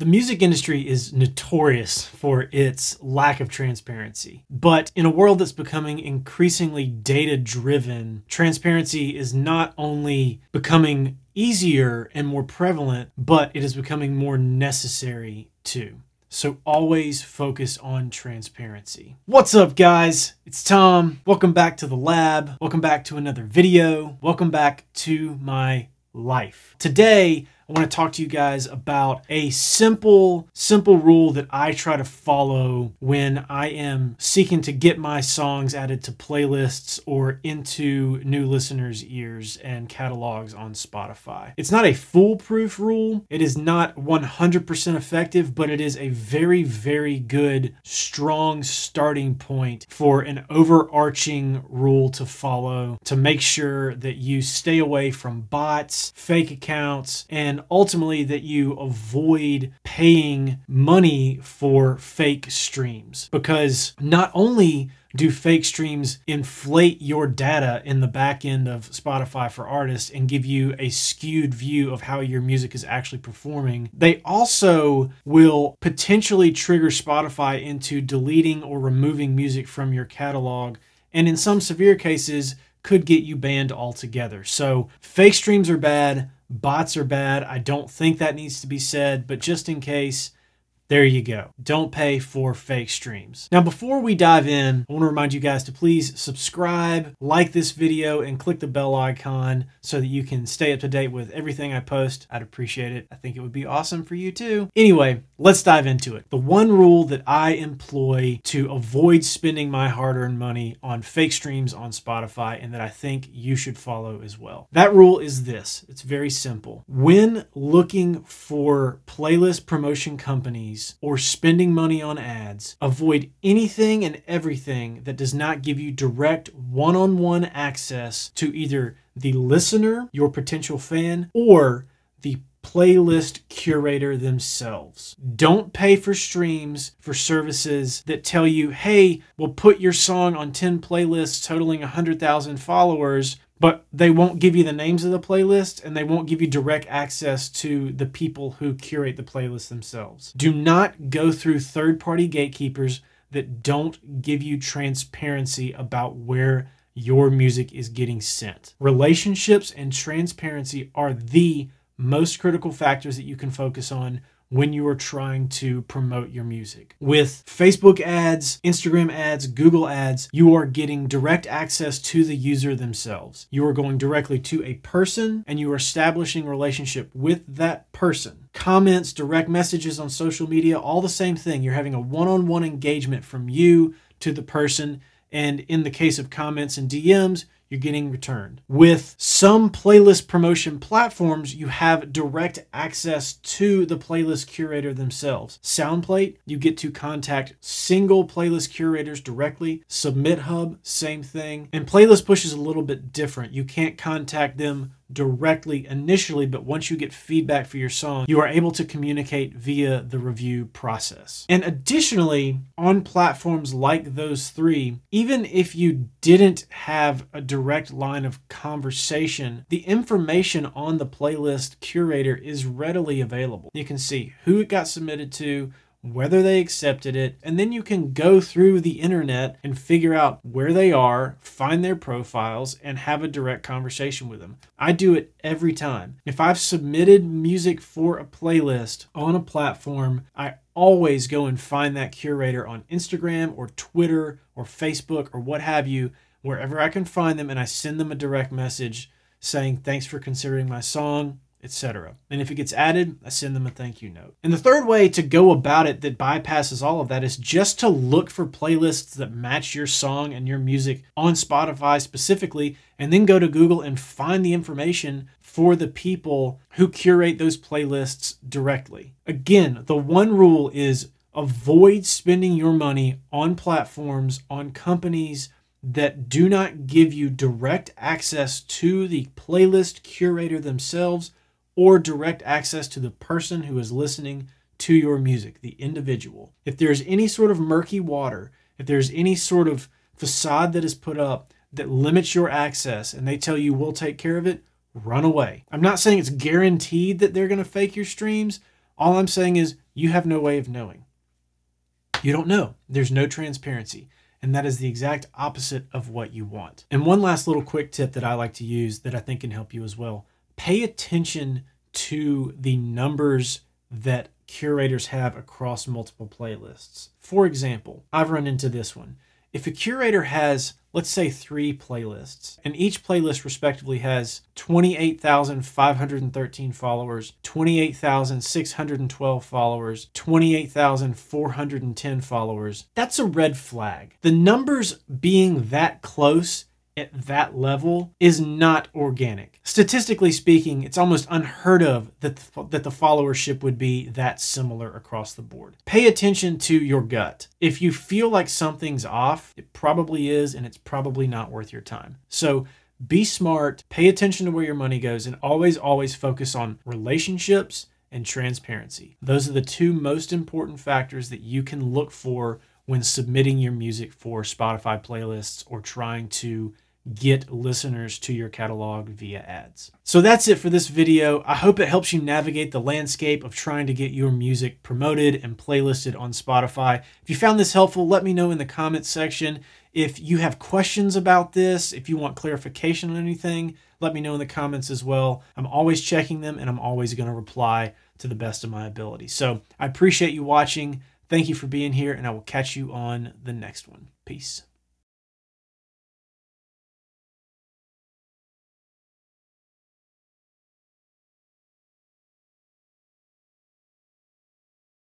The music industry is notorious for its lack of transparency. But in a world that's becoming increasingly data driven, transparency is not only becoming easier and more prevalent, but it is becoming more necessary too. So always focus on transparency. What's up guys? It's Tom. Welcome back to the lab. Welcome back to another video. Welcome back to my life. Today, I want to talk to you guys about a simple, simple rule that I try to follow when I am seeking to get my songs added to playlists or into new listeners' ears and catalogs on Spotify. It's not a foolproof rule, it is not 100% effective, but it is a very, very good, strong starting point for an overarching rule to follow to make sure that you stay away from bots, fake accounts, and ultimately that you avoid paying money for fake streams because not only do fake streams inflate your data in the back end of Spotify for artists and give you a skewed view of how your music is actually performing. They also will potentially trigger Spotify into deleting or removing music from your catalog, and in some severe cases, could get you banned altogether. So, fake streams are bad Bots are bad. I don't think that needs to be said, but just in case, there you go. Don't pay for fake streams. Now, before we dive in, I want to remind you guys to please subscribe, like this video, and click the bell icon so that you can stay up to date with everything I post. I'd appreciate it. I think it would be awesome for you too. Anyway, let's dive into it. The one rule that I employ to avoid spending my hard earned money on fake streams on Spotify and that I think you should follow as well. That rule is this it's very simple. When looking for playlist promotion companies, or spending money on ads. Avoid anything and everything that does not give you direct one on one access to either the listener, your potential fan, or the playlist curator themselves. Don't pay for streams for services that tell you, hey, we'll put your song on 10 playlists totaling 100,000 followers but they won't give you the names of the playlist and they won't give you direct access to the people who curate the playlist themselves. Do not go through third party gatekeepers that don't give you transparency about where your music is getting sent. Relationships and transparency are the most critical factors that you can focus on when you are trying to promote your music. With Facebook ads, Instagram ads, Google ads, you are getting direct access to the user themselves. You are going directly to a person and you are establishing relationship with that person. Comments, direct messages on social media, all the same thing. You're having a one-on-one -on -one engagement from you to the person. And in the case of comments and DMs, you're getting returned. With some playlist promotion platforms, you have direct access to the playlist curator themselves. Soundplate, you get to contact single playlist curators directly. Submit Hub, same thing. And Playlist Push is a little bit different. You can't contact them directly initially, but once you get feedback for your song, you are able to communicate via the review process. And additionally, on platforms like those three, even if you didn't have a direct direct line of conversation, the information on the playlist curator is readily available. You can see who it got submitted to, whether they accepted it, and then you can go through the internet and figure out where they are, find their profiles, and have a direct conversation with them. I do it every time. If I've submitted music for a playlist on a platform, I always go and find that curator on Instagram or Twitter or Facebook or what have you wherever I can find them, and I send them a direct message saying thanks for considering my song, etc. And if it gets added, I send them a thank you note. And the third way to go about it that bypasses all of that is just to look for playlists that match your song and your music on Spotify specifically, and then go to Google and find the information for the people who curate those playlists directly. Again, the one rule is avoid spending your money on platforms, on companies, that do not give you direct access to the playlist curator themselves or direct access to the person who is listening to your music, the individual. If there's any sort of murky water, if there's any sort of facade that is put up that limits your access and they tell you we'll take care of it, run away. I'm not saying it's guaranteed that they're going to fake your streams. All I'm saying is you have no way of knowing. You don't know. There's no transparency and that is the exact opposite of what you want. And one last little quick tip that I like to use that I think can help you as well pay attention to the numbers that curators have across multiple playlists. For example, I've run into this one. If a curator has, let's say, three playlists, and each playlist respectively has 28,513 followers, 28,612 followers, 28,410 followers, that's a red flag. The numbers being that close at that level is not organic. Statistically speaking, it's almost unheard of that the, that the followership would be that similar across the board. Pay attention to your gut. If you feel like something's off, it probably is, and it's probably not worth your time. So be smart, pay attention to where your money goes, and always, always focus on relationships and transparency. Those are the two most important factors that you can look for when submitting your music for Spotify playlists or trying to get listeners to your catalog via ads. So that's it for this video. I hope it helps you navigate the landscape of trying to get your music promoted and playlisted on Spotify. If you found this helpful, let me know in the comments section. If you have questions about this, if you want clarification on anything, let me know in the comments as well. I'm always checking them and I'm always going to reply to the best of my ability. So I appreciate you watching. Thank you for being here and I will catch you on the next one. Peace.